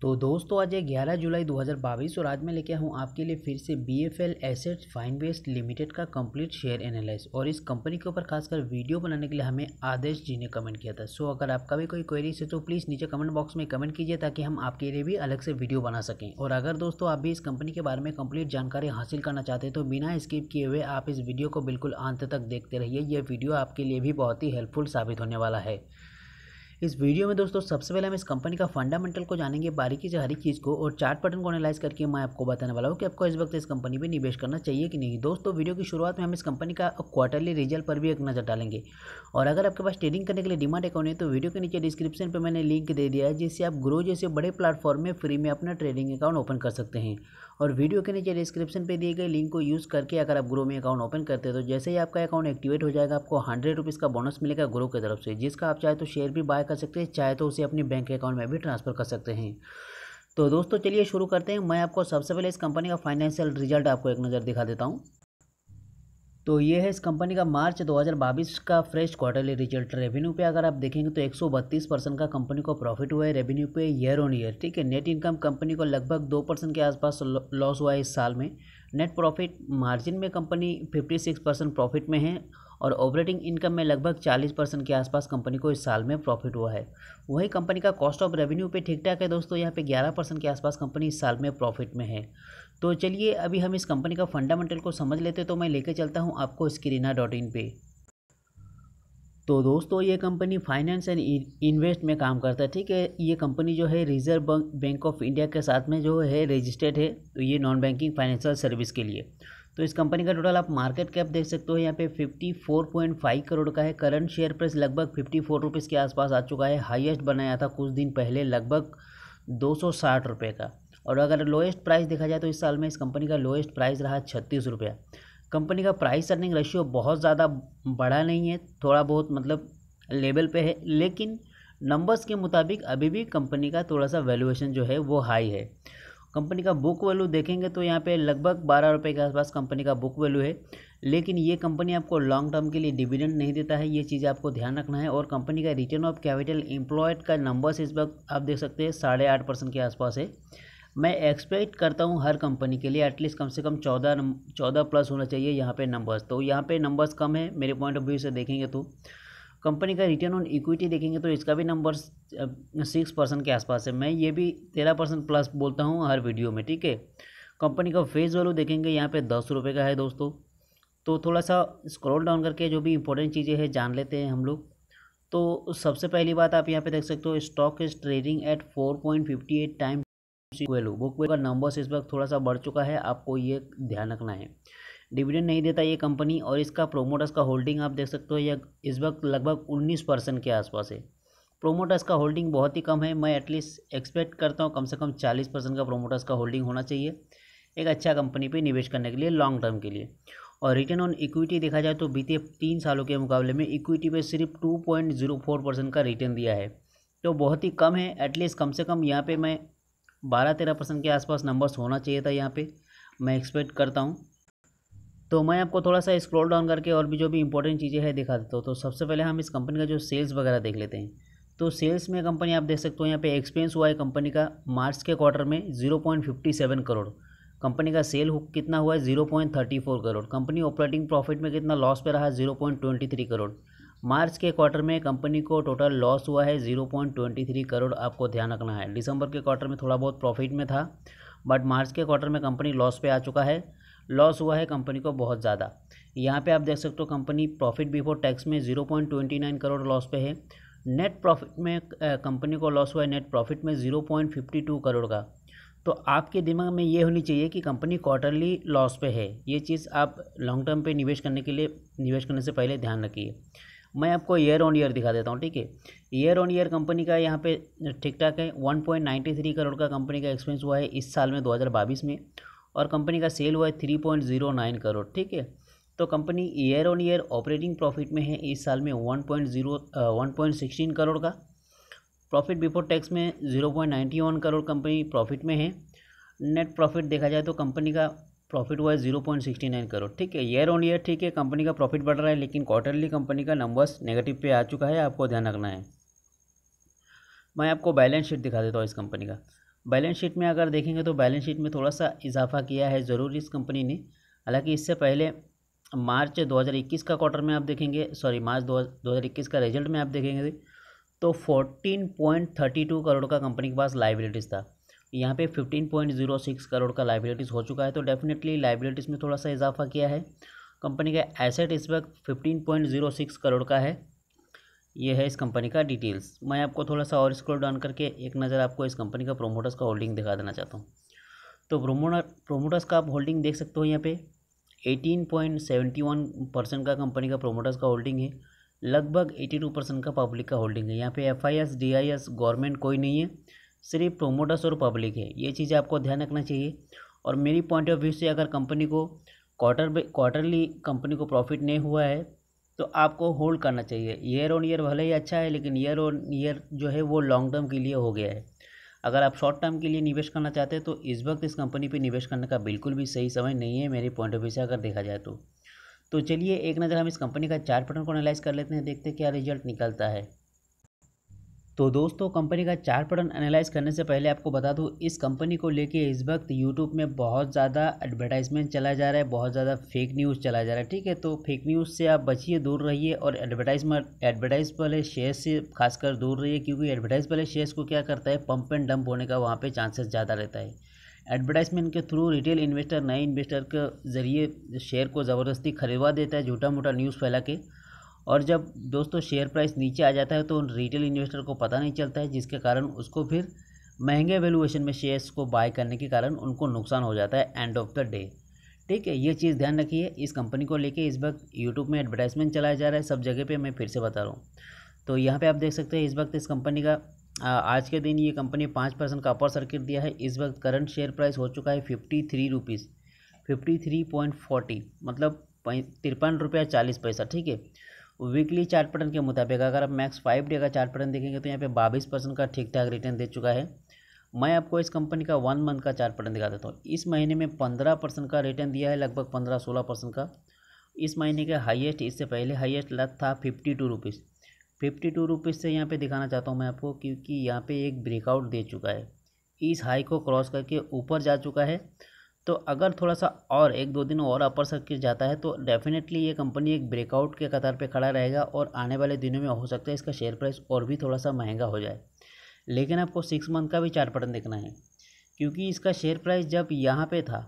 तो दोस्तों आज है 11 जुलाई 2022 और आज मैं लेके हूँ आपके लिए फिर से B F L asset fine waste limited का कंप्लीट शेयर एनालिस और इस कंपनी के ऊपर खासकर वीडियो बनाने के लिए हमें आदेश जी ने कमेंट किया था सो अगर आपका भी कोई क्वेरीज है तो प्लीज़ नीचे कमेंट बॉक्स में कमेंट कीजिए ताकि हम आपके लिए भी अलग से वीडियो बना सकें और अगर दोस्तों आप भी इस कंपनी के बारे में कम्प्लीट जानकारी हासिल करना चाहते तो बिना स्किप किए हुए आप इस वीडियो को बिल्कुल अंत तक देखते रहिए यह वीडियो आपके लिए भी बहुत ही हेल्पफुल साबित होने वाला है इस वीडियो में दोस्तों सबसे पहले हम इस कंपनी का फंडामेंटल को जानेंगे बारीकी से हर एक चीज़ को और चार्ट पैटर्न को एनालाइज करके मैं आपको बताने वाला हूँ कि आपको इस वक्त इस कंपनी पर निवेश करना चाहिए कि नहीं दोस्तों वीडियो की शुरुआत में हम इस कंपनी का क्वार्टरली रिजल्ट पर भी एक नज़र डालेंगे और अगर आपके पास ट्रेडिंग करने के लिए डिमांड अकाउंट है तो वीडियो के नीचे डिस्क्रिप्शन पर मैंने लिंक दे दिया है जिससे आप ग्रो जैसे बड़े प्लेटफॉर्म में फ्री में अपना ट्रेडिंग अकाउंट ओपन कर सकते हैं और वीडियो के नीचे डिस्क्रिप्शन पे दिए गए लिंक को यूज़ करके अगर आप ग्रो में अकाउंट ओपन करते हैं तो जैसे ही आपका अकाउंट एक्टिवेट हो जाएगा आपको हंड्रेड रुपीज़ का बोनस मिलेगा ग्रो की तरफ से जिसका आप चाहे तो शेयर भी बाय कर सकते हैं चाहे तो उसे अपने बैंक अकाउंट में भी ट्रांसफ़र कर सकते हैं तो दोस्तों चलिए शुरू करते हैं मैं आपको सबसे पहले इस कंपनी का फाइनेंशियल रिजल्ट आपको एक नज़र दिखा देता हूँ तो ये है इस कंपनी का मार्च 2022 का फ्रेश क्वार्टरली रिजल्ट रेवेन्यू पे अगर आप देखेंगे तो 132 परसेंट का कंपनी को प्रॉफिट हुआ है रेवेन्यू पे ईयर ऑन ईयर ठीक है नेट इनकम कंपनी को लगभग दो परसेंट के आसपास लॉस हुआ है इस साल में नेट प्रॉफिट मार्जिन में कंपनी 56 परसेंट प्रॉफिट में है और ऑपरेटिंग इनकम में लगभग 40 परसेंट के आसपास कंपनी को इस साल में प्रॉफिट हुआ है वही कंपनी का कॉस्ट ऑफ रेवेन्यू पे ठीक ठाक है दोस्तों यहाँ पे 11 परसेंट के आसपास कंपनी इस साल में प्रॉफिट में है तो चलिए अभी हम इस कंपनी का फंडामेंटल को समझ लेते तो मैं लेके चलता हूँ आपको स्क्रीना डॉट इन पर तो दोस्तों ये कंपनी फाइनेंस एंड इन्वेस्ट में काम करता है ठीक है ये कंपनी जो है रिजर्व बैंक ऑफ इंडिया के साथ में जो है रजिस्टर्ड है तो ये नॉन बैंकिंग फाइनेंशियल सर्विस के लिए तो इस कंपनी का टोटल आप मार्केट कैप देख सकते हो यहाँ पे 54.5 करोड़ का है करंट शेयर प्राइस लगभग फिफ्टी फोर रुपीज़ के आसपास आ चुका है हाईएस्ट बनाया था कुछ दिन पहले लगभग दो सौ साठ रुपये का और अगर लोएस्ट प्राइस देखा जाए तो इस साल में इस कंपनी का लोएस्ट प्राइस रहा छत्तीस रुपये कंपनी का प्राइस अर्निंग रेशियो बहुत ज़्यादा बढ़ा नहीं है थोड़ा बहुत मतलब लेवल पे है लेकिन नंबर्स के मुताबिक अभी भी कंपनी का थोड़ा सा वैल्यूएशन जो है वो हाई है कंपनी का बुक वैल्यू देखेंगे तो यहाँ पे लगभग बारह रुपये के आसपास कंपनी का बुक वैल्यू है लेकिन ये कंपनी आपको लॉन्ग टर्म के लिए डिविडेंड नहीं देता है ये चीज़ आपको ध्यान रखना है और कंपनी का रिटर्न ऑफ कैपिटल एम्प्लॉयड का नंबर्स इस वक्त आप देख सकते हैं साढ़े आठ परसेंट के आसपास है मैं एक्सपेक्ट करता हूँ हर कंपनी के लिए एटलीस्ट कम से कम चौदह चौदह प्लस होना चाहिए यहाँ पे नंबर्स तो यहाँ पे नंबर्स कम है मेरे पॉइंट ऑफ व्यू से देखेंगे तो कंपनी का रिटर्न ऑन इक्विटी देखेंगे तो इसका भी नंबर सिक्स परसेंट के आसपास है मैं ये भी तेरह परसेंट प्लस बोलता हूँ हर वीडियो में ठीक है कंपनी का फेस वैल्यू देखेंगे यहाँ पे दस रुपये का है दोस्तों तो थोड़ा सा स्क्रॉल डाउन करके जो भी इंपॉर्टेंट चीज़ें हैं जान लेते हैं हम लोग तो सबसे पहली बात आप यहाँ पे देख सकते हो stock is trading at four point fifty at time value book value का नंबर इस वक्त थोड़ा सा बढ़ चुका है आपको ये ध्यान रखना है डिविडेंड नहीं देता ये कंपनी और इसका प्रोमोटर्स का होल्डिंग आप देख सकते हो यह इस वक्त लगभग उन्नीस परसेंट के आसपास है प्रोमोटर्स का होल्डिंग बहुत ही कम है मैं एटलीस्ट एक्सपेक्ट करता हूँ कम से कम चालीस परसेंट का प्रोमोटर्स का होल्डिंग होना चाहिए एक अच्छा कंपनी पे निवेश करने के लिए लॉन्ग टर्म के लिए और रिटर्न ऑन इक्विटी देखा जाए तो बीते तीन सालों के मुकाबले में इक्विटी पे सिर्फ two point zero four percent का रिटर्न दिया है तो बहुत ही कम है एटलीस्ट कम से कम यहाँ पर मैं बारह तेरह परसेंट के आसपास नंबर्स होना चाहिए था यहाँ पे मैं एक्सपेक्ट करता हूँ तो मैं आपको थोड़ा सा स्क्रॉल डाउन करके और भी जो भी इंपॉर्टेंट चीज़ें हैं दिखा देता हूँ तो सबसे पहले हम इस कंपनी का जो सेल्स वगैरह देख लेते हैं तो सेल्स में कंपनी आप देख सकते हो यहाँ पे एक्सपेंस हुआ है कंपनी का मार्च के क्वार्टर में zero point fifty seven crore company का सेल कितना हुआ है zero point thirty four crore company operating profit में कितना लॉस पे रहा zero point twenty three crore March के क्वार्टर में कंपनी को टोटल लॉस हुआ है zero point twenty three crore आपको ध्यान रखना है दिसंबर के क्वार्टर में थोड़ा बहुत प्रॉफिट में था बट मार्च के क्वार्टर में कंपनी लॉस पे आ चुका है लॉस हुआ है कंपनी को बहुत ज़्यादा यहाँ पे आप देख सकते हो कंपनी प्रॉफिट बिफोर टैक्स में zero point twenty nine crore loss पे है नेट प्रॉफिट में कंपनी को लॉस हुआ है नेट प्रॉफिट में zero point fifty two crore का तो आपके दिमाग में ये होनी चाहिए कि कंपनी क्वार्टरली लॉस पे है ये चीज़ आप लॉन्ग टर्म पे निवेश करने के लिए निवेश करने से पहले ध्यान रखिए मैं आपको ईयर ऑन ईयर दिखा देता हूँ ठीक है ईयर ऑन ईयर कंपनी का यहाँ पे ठीक ठाक है one point ninety three crore का कंपनी का एक्सपेंस हुआ है इस साल में दो हज़ार बाईस में और कंपनी का सेल हुआ है three point zero nine crore ठीक है तो company year on year operating profit में है इस साल में one point zero one point sixteen crore का प्रॉफिट बिफोर टैक्स में zero point ninety one crore company profit में है नेट प्रॉफिट देखा जाए तो कंपनी का प्रॉफिट हुआ है zero point sixty nine crore ठीक है ईयर ऑन ईयर ठीक है कंपनी का प्रॉफिट बढ़ रहा है लेकिन क्वार्टरली कंपनी का नंबर्स नेगेटिव पे आ चुका है आपको ध्यान रखना है मैं आपको बैलेंस शीट दिखा देता हूँ इस कंपनी का बैलेंस शीट में अगर देखेंगे तो बैलेंस शीट में थोड़ा सा इजाफा किया है ज़रूर इस कंपनी ने हालांकि इससे पहले मार्च 2021 का क्वार्टर में आप देखेंगे सॉरी मार्च 2021 का रिजल्ट में आप देखेंगे तो 14.32 करोड़ का कंपनी के पास लाइबिलिटीज़ था यहाँ पे 15.06 करोड़ का लाइबिलिटीज़ हो चुका है तो डेफिनेटली लाइबिलिटीज़ में थोड़ा सा इजाफा किया है कंपनी का एसेट इस वक्त 15.06 करोड़ का है ये है इस कंपनी का डिटेल्स मैं आपको थोड़ा सा और स्क्रोल डाउन करके एक नज़र आपको इस कंपनी का प्रोमोटर्स का होल्डिंग दिखा देना चाहता हूँ तो प्रोमोटर प्रोमोटर्स का आप होल्डिंग देख सकते हो यहाँ पे 18.71 परसेंट का कंपनी का प्रोमोटर्स का होल्डिंग है लगभग 82 परसेंट का पब्लिक का होल्डिंग है यहाँ पे F I S D I S government कोई नहीं है सिर्फ प्रोमोटर्स और पब्लिक है ये चीज़ें आपको ध्यान रखना चाहिए और मेरी पॉइंट ऑफ व्यू से अगर कंपनी को क्वार्टर क्वार्टरली कंपनी को प्रॉफिट नहीं हुआ है तो आपको होल्ड करना चाहिए ईयर ऑन ईयर भले ही अच्छा है लेकिन ईयर ऑन ईयर जो है वो लॉन्ग टर्म के लिए हो गया है अगर आप शॉर्ट टर्म के लिए निवेश करना चाहते हैं तो इस वक्त इस कंपनी पे निवेश करने का बिल्कुल भी सही समय नहीं है मेरे पॉइंट ऑफ व्यू से अगर देखा जाए तो तो चलिए एक नज़र हम इस कंपनी का चार पैटर्न को एनालाइज कर लेते हैं देखते हैं क्या रिजल्ट निकलता है तो दोस्तों कंपनी का चार्ट पैटर्न एनालाइज करने से पहले आपको बता दूँ इस कंपनी को लेके इस वक्त यूट्यूब में बहुत ज़्यादा एडवर्टाइजमेंट चला जा रहा है बहुत ज़्यादा फेक न्यूज़ चला जा रहा है ठीक है तो फेक न्यूज़ से आप बचिए दूर रहिए और एडवर्टाइजमेंट एडवर्टाइज वाले शेयर से खासकर दूर रहिए क्योंकि एडवर्टाइज वाले शेयर्स को क्या करता है पंप एंड डंप होने का वहाँ पर चांसेस ज़्यादा रहता है एडवर्टाइजमेंट के थ्रू रिटेल इन्वेस्टर नए इन्वेस्टर के जरिए शेयर को ज़बरदस्ती खरीदवा देता है झूठा मोटा न्यूज़ फैला के और जब दोस्तों शेयर प्राइस नीचे आ जाता है तो उन रिटेल इन्वेस्टर को पता नहीं चलता है जिसके कारण उसको फिर महंगे वैल्यूएशन में शेयर्स को बाय करने के कारण उनको नुकसान हो जाता है एंड ऑफ द डे ठीक है ये चीज़ ध्यान रखिए इस कंपनी को लेके इस वक्त यूट्यूब में एडवर्टाइजमेंट चलाया जा रहा है सब जगह पे मैं फिर से बता रहा हूँ तो यहाँ पे आप देख सकते हैं इस वक्त इस कंपनी का आज के दिन ये कंपनी पाँच परसेंट का अपर सर्किट दिया है इस वक्त करंट शेयर प्राइस हो चुका है fifty three rupees fifty three point मतलब तिरपन रुपया चालीस पैसा ठीक है वीकली चार्ट पैटर्न के मुताबिक अगर आप मैक्स फाइव डे का चार्ट पैटर्न देखेंगे तो यहाँ पे बाईस परसेंट का ठीक ठाक रिटर्न दे चुका है मैं आपको इस कंपनी का वन मंथ का चार्ट पैटर्न दिखा देता हूँ इस महीने में पंद्रह परसेंट का रिटर्न दिया है लगभग पंद्रह सोलह परसेंट का इस महीने के हाइएस्ट इससे पहले लग था fifty two rupees fifty two rupees से यहाँ पर दिखाना चाहता हूँ मैं आपको क्योंकि यहाँ पे एक ब्रेकआउट दे चुका है इस हाई को क्रॉस करके ऊपर जा चुका है तो अगर थोड़ा सा और एक दो दिन और अपर सर्किट जाता है तो डेफिनेटली ये कंपनी एक ब्रेकआउट के कतार पे खड़ा रहेगा और आने वाले दिनों में हो सकता है इसका शेयर प्राइस और भी थोड़ा सा महंगा हो जाए लेकिन आपको सिक्स मंथ का भी चार्ट पैटर्न देखना है क्योंकि इसका शेयर प्राइस जब यहाँ पर था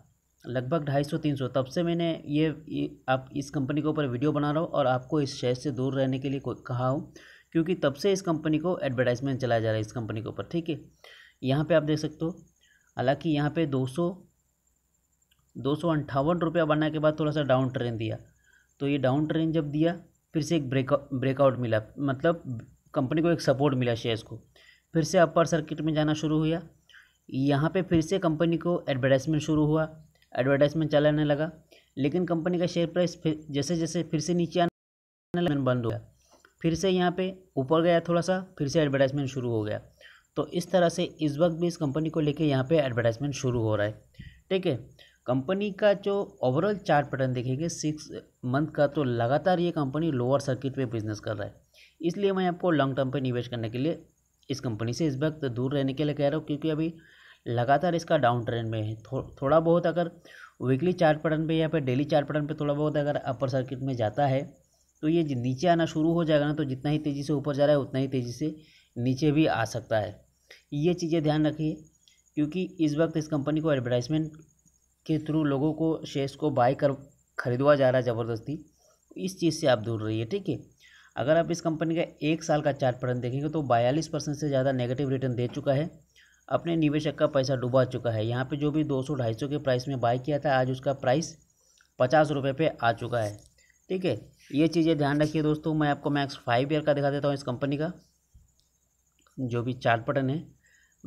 लगभग ढाई सौ तीन सौ तब से मैंने ये, आप इस कंपनी के ऊपर वीडियो बना रहा हूँ और आपको इस शेयर से दूर रहने के लिए कहा हूँ क्योंकि तब से इस कंपनी को एडवर्टाइजमेंट चलाया जा रहा है इस कंपनी के ऊपर ठीक है यहाँ पे आप देख सकते हो हालांकि यहाँ पे सौ दो सौ अंठावन रुपया बनने के बाद थोड़ा सा डाउन ट्रेन दिया तो ये डाउन ट्रेन जब दिया फिर से एक ब्रेक ब्रेकआउट मिला मतलब कंपनी को एक सपोर्ट मिला शेयर्स को फिर से अपर सर्किट में जाना शुरू हुआ यहाँ पे फिर से कंपनी को एडवर्टाइजमेंट शुरू हुआ एडवर्टाइजमेंट चलाने लगा लेकिन कंपनी का शेयर प्राइस फिर जैसे जैसे फिर से नीचे आने लगा बंद हो गया फिर से यहाँ पे ऊपर गया थोड़ा सा फिर से एडवर्टाइजमेंट शुरू हो गया तो इस तरह से इस वक्त भी इस कंपनी को लेके यहाँ पे एडवर्टाइजमेंट शुरू हो रहा है ठीक है कंपनी का जो ओवरऑल चार्ट पैटर्न देखेंगे सिक्स मंथ का तो लगातार ये कंपनी लोअर सर्किट पे बिजनेस कर रहा है इसलिए मैं आपको लॉन्ग टर्म पे निवेश करने के लिए इस कंपनी से इस वक्त दूर रहने के लिए कह रहा हूँ क्योंकि अभी लगातार इसका डाउन ट्रेंड में है थो, थोड़ा बहुत अगर वीकली चार्ट पैटर्न पे या फिर डेली चार्ट पैटर्न पे थोड़ा बहुत अगर अपर सर्किट में जाता है तो ये नीचे आना शुरू हो जाएगा ना तो जितना ही तेज़ी से ऊपर जा रहा है उतना ही तेज़ी से नीचे भी आ सकता है ये चीज़ें ध्यान रखिए क्योंकि इस वक्त इस कंपनी को एडवर्टाइजमेंट के थ्रू लोगों को शेयर्स को बाय कर खरीदवा जा रहा है ज़बरदस्ती इस चीज़ से आप दूर रहिए ठीक है अगर आप इस कंपनी का एक साल का चार्ट पैटर्न देखेंगे तो बयालीस परसेंट से ज़्यादा नेगेटिव रिटर्न दे चुका है अपने निवेशक का पैसा डुबा चुका है यहाँ पे जो भी 200 250 के प्राइस में बाय किया था आज उसका प्राइस पचास रुपये पे आ चुका है ठीक है ये चीज़ें ध्यान रखिए दोस्तों मैं आपको मैक्स फाइव ईयर का दिखा देता हूँ इस कंपनी का जो भी चार्ट पटन है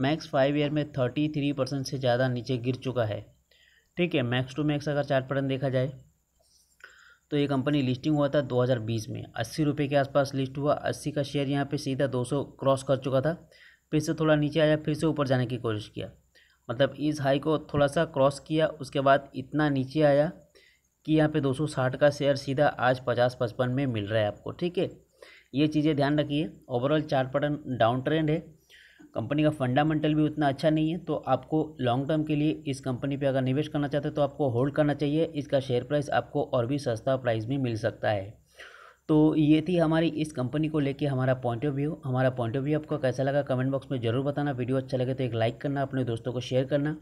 मैक्स फाइव ईयर में थर्टी थ्री परसेंट से ज़्यादा नीचे गिर चुका है ठीक है मैक्स टू मैक्स अगर चार्ट पैटर्न देखा जाए तो ये कंपनी लिस्टिंग हुआ था 2020 में अस्सी रुपये के आसपास लिस्ट हुआ अस्सी का शेयर यहाँ पे सीधा 200 क्रॉस कर चुका था फिर से थोड़ा नीचे आया फिर से ऊपर जाने की कोशिश किया मतलब इस हाई को थोड़ा सा क्रॉस किया उसके बाद इतना नीचे आया कि यहाँ पे 260 का शेयर सीधा आज पचास पचपन में मिल रहा है आपको ठीक है ये चीज़ें ध्यान रखिए overall chart pattern down trend है कंपनी का फंडामेंटल भी उतना अच्छा नहीं है तो आपको लॉन्ग टर्म के लिए इस कंपनी पे अगर निवेश करना चाहते हैं तो आपको होल्ड करना चाहिए इसका शेयर प्राइस आपको और भी सस्ता प्राइस में मिल सकता है तो ये थी हमारी इस कंपनी को लेके हमारा पॉइंट ऑफ व्यू हमारा पॉइंट ऑफ व्यू आपको कैसा लगा कमेंट बॉक्स में ज़रूर बताना वीडियो अच्छा लगे तो एक लाइक करना अपने दोस्तों को शेयर करना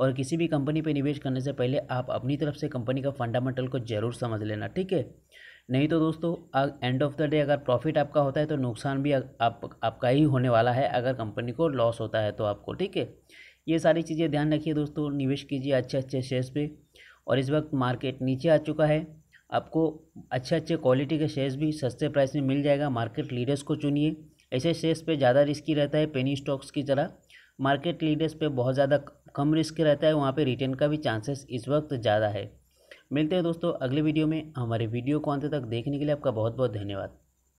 और किसी भी कंपनी पर निवेश करने से पहले आप अपनी तरफ से कंपनी का फंडामेंटल को ज़रूर समझ लेना ठीक है नहीं तो दोस्तों एंड ऑफ द डे अगर प्रॉफिट आपका होता है तो नुकसान भी आप आपका ही होने वाला है अगर कंपनी को लॉस होता है तो आपको ठीक है ये सारी चीज़ें ध्यान रखिए दोस्तों निवेश कीजिए अच्छे अच्छे शेयर्स पे और इस वक्त मार्केट नीचे आ चुका है आपको अच्छे अच्छे क्वालिटी के शेयर्स भी सस्ते प्राइस में मिल जाएगा मार्केट लीडर्स को चुनिए ऐसे शेयर्स पे ज़्यादा रिस्की रहता है पेनी स्टॉक्स की तरह मार्केट लीडर्स पे बहुत ज़्यादा कम रिस्क रहता है वहाँ पे रिटर्न का भी चांसेस इस वक्त ज़्यादा है मिलते हैं दोस्तों अगले वीडियो में हमारे वीडियो को अंत तक देखने के लिए आपका बहुत बहुत धन्यवाद